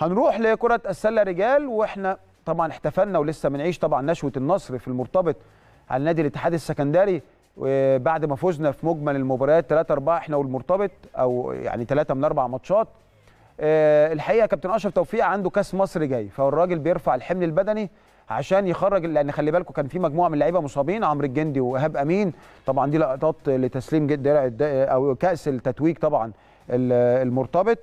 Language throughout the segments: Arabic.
هنروح لكره السله رجال واحنا طبعا احتفلنا ولسه بنعيش طبعا نشوه النصر في المرتبط على نادي الاتحاد السكندري آه، بعد ما فزنا في مجمل المباريات 3 4 احنا والمرتبط او يعني 3 من 4 ماتشات آه، الحقيقه كابتن اشرف توفيق عنده كاس مصر جاي فالراجل بيرفع الحمل البدني عشان يخرج لان خلي بالكم كان في مجموعه من اللعيبه مصابين عمرو الجندي وايهاب امين طبعا دي لقطات لتسليم درع او كاس التتويج طبعا المرتبط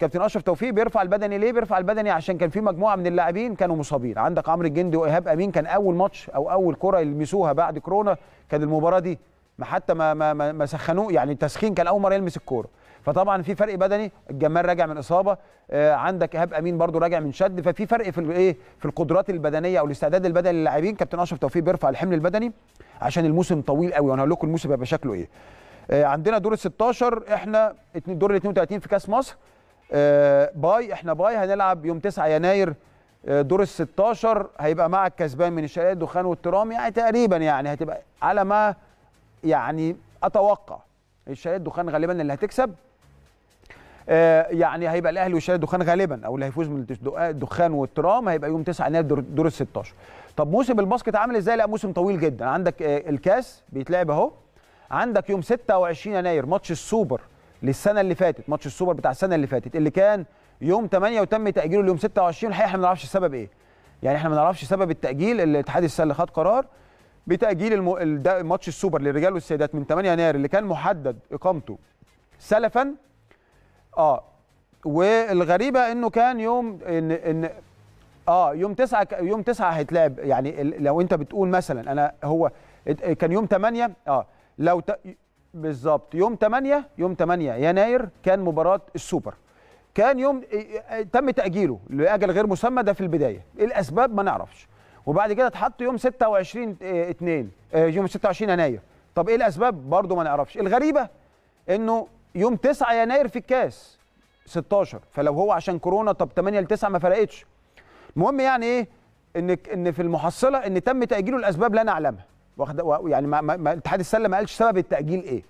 كابتن اشرف توفيق بيرفع البدني ليه بيرفع البدني عشان كان في مجموعه من اللاعبين كانوا مصابين عندك عمرو الجندي وايهاب امين كان اول ماتش او اول كره يلمسوها بعد كورونا كان المباراه دي ما حتى ما ما ما سخنوه يعني التسخين كان اول مره يلمس الكوره فطبعا في فرق بدني الجمال راجع من اصابه آه عندك ايهاب امين برده راجع من شد ففي فرق في الايه في القدرات البدنيه او الاستعداد البدني للاعبين كابتن اشرف توفيق بيرفع الحمل البدني عشان الموسم طويل قوي وانا هقول لكم الموسم هيبقى شكله ايه آه عندنا دور ال 16 احنا دور ال 32 في كاس مصر آه، باي احنا باي هنلعب يوم 9 يناير آه، دور ال 16 هيبقى مع الكسبان من الشرقيه الدخان والترام يعني تقريبا يعني هتبقى على ما يعني اتوقع الشرقيه الدخان غالبا اللي هتكسب آه، يعني هيبقى الاهلي والشرقيه الدخان غالبا او اللي هيفوز من الدخان والترام هيبقى يوم 9 يناير دور ال 16 طب موسم الباسكت عامل ازاي لا موسم طويل جدا عندك الكاس بيتلعب اهو عندك يوم 26 يناير ماتش السوبر للسنه اللي فاتت ماتش السوبر بتاع السنه اللي فاتت اللي كان يوم 8 وتم تاجيله ليوم 26 الحقيقه احنا ما نعرفش السبب ايه يعني احنا ما نعرفش سبب التاجيل الاتحاد السله خد قرار بتاجيل الم... ماتش السوبر للرجال والسيدات من 8 يناير اللي كان محدد اقامته سلفا اه والغريبه انه كان يوم ان ان اه يوم 9 يوم 9 هيتلعب يعني لو انت بتقول مثلا انا هو كان يوم 8 اه لو ت... بالظبط يوم 8 يوم 8 يناير كان مباراه السوبر كان يوم إيه، إيه، إيه، تم تاجيله لاجل غير مسمى ده في البدايه الاسباب ما نعرفش وبعد كده اتحط يوم 26 2 يوم 26 يناير طب ايه الاسباب برضو ما نعرفش الغريبه انه يوم 9 يناير في الكاس 16 فلو هو عشان كورونا طب 8 ل 9 ما فرقتش المهم يعني ايه ان ان في المحصله ان تم تاجيله لاسباب لا نعلمها واخد يعني ما ما اتحاد السله ما قالش سبب التاجيل ايه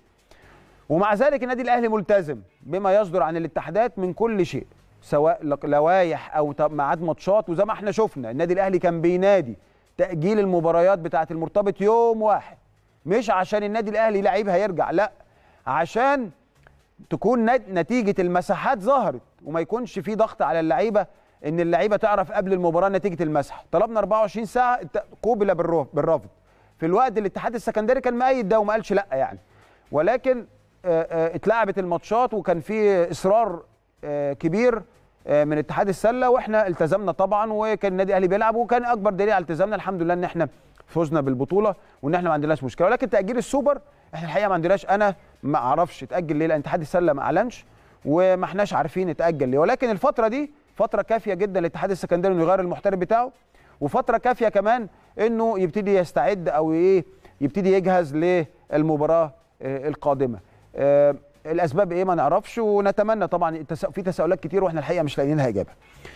ومع ذلك النادي الاهلي ملتزم بما يصدر عن الاتحادات من كل شيء سواء لوايح او ميعاد ماتشات وزي ما احنا شفنا النادي الاهلي كان بينادي تاجيل المباريات بتاعه المرتبط يوم واحد مش عشان النادي الاهلي لعيب هيرجع لا عشان تكون نتيجه المساحات ظهرت وما يكونش في ضغط على اللعيبه ان اللعيبه تعرف قبل المباراه نتيجه المسح طلبنا 24 ساعه قوبل بالرفض في الوقت اللي الاتحاد السكندري كان مأيد ده وما قالش لا يعني ولكن آه، آه، اتلعبت الماتشات وكان في اصرار آه، كبير من اتحاد السله واحنا التزمنا طبعا وكان النادي الاهلي بيلعب وكان اكبر دليل على التزامنا الحمد لله ان احنا فزنا بالبطوله وان احنا ما عندناش مشكله ولكن تاجيل السوبر احنا الحقيقه ما عندناش انا ما اعرفش اتاجل ليه لان اتحاد السله ما اعلنش وما احناش عارفين اتاجل ليه ولكن الفتره دي فتره كافيه جدا للاتحاد السكندري انه يغير المحترف بتاعه وفتره كافيه كمان انه يبتدي يستعد او ايه يبتدي يجهز للمباراه آه، القادمه آه، الاسباب ايه ما نعرفش ونتمنى طبعا في تساؤلات كتير واحنا الحقيقه مش لاقيين لها اجابه